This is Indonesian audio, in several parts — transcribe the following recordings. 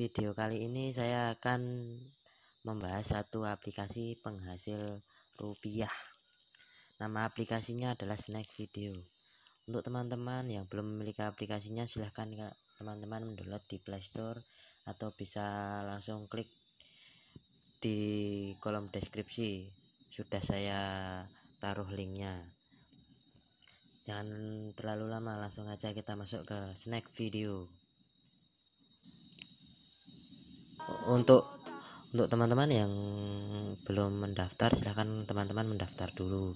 video kali ini saya akan membahas satu aplikasi penghasil rupiah Nama aplikasinya adalah Snack Video Untuk teman-teman yang belum memiliki aplikasinya silahkan teman-teman mendownload di playstore Atau bisa langsung klik di kolom deskripsi Sudah saya taruh linknya Jangan terlalu lama langsung aja kita masuk ke Snack Video untuk untuk teman-teman yang belum mendaftar silahkan teman-teman mendaftar dulu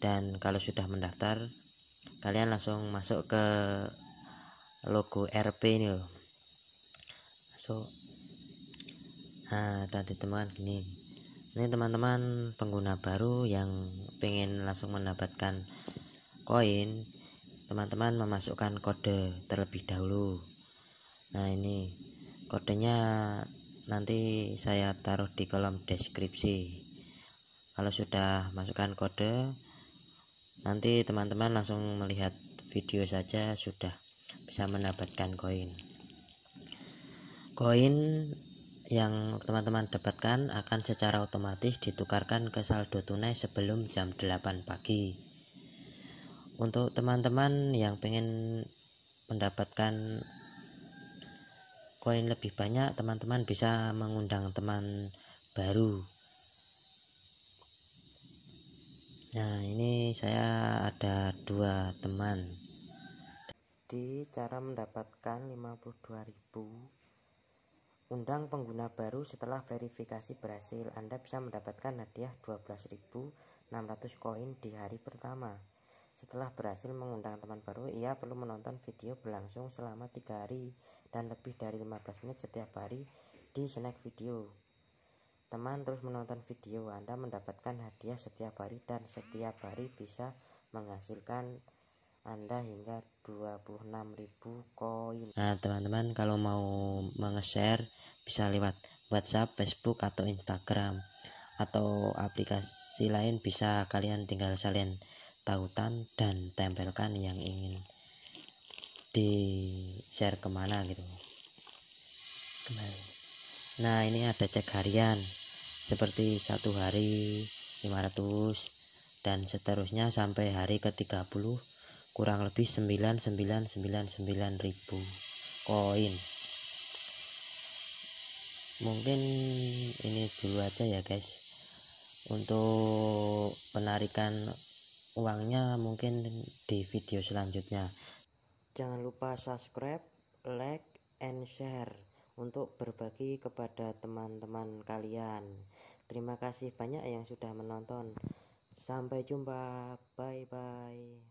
dan kalau sudah mendaftar kalian langsung masuk ke logo RP ini loh masuk nah tadi teman gini ini teman-teman pengguna baru yang pengen langsung mendapatkan koin teman-teman memasukkan kode terlebih dahulu nah ini kodenya nanti saya taruh di kolom deskripsi kalau sudah masukkan kode nanti teman-teman langsung melihat video saja sudah bisa mendapatkan koin koin yang teman-teman dapatkan akan secara otomatis ditukarkan ke saldo tunai sebelum jam 8 pagi. Untuk teman-teman yang ingin mendapatkan koin lebih banyak teman-teman bisa mengundang teman baru nah ini saya ada dua teman di cara mendapatkan 52.000 undang pengguna baru setelah verifikasi berhasil Anda bisa mendapatkan hadiah 12.600 koin di hari pertama setelah berhasil mengundang teman baru, ia perlu menonton video berlangsung selama tiga hari dan lebih dari 15 menit setiap hari di snack video. Teman terus menonton video, Anda mendapatkan hadiah setiap hari dan setiap hari bisa menghasilkan Anda hingga 26.000 koin. Nah, teman-teman kalau mau meng share bisa lewat WhatsApp, Facebook atau Instagram atau aplikasi lain bisa kalian tinggal salin tautan dan tempelkan yang ingin di share kemana gitu nah ini ada cek harian seperti satu hari 500 dan seterusnya sampai hari ke 30 kurang lebih 9999 ribu koin mungkin ini dulu aja ya guys untuk penarikan uangnya mungkin di video selanjutnya. Jangan lupa subscribe, like, and share untuk berbagi kepada teman-teman kalian. Terima kasih banyak yang sudah menonton. Sampai jumpa, bye bye.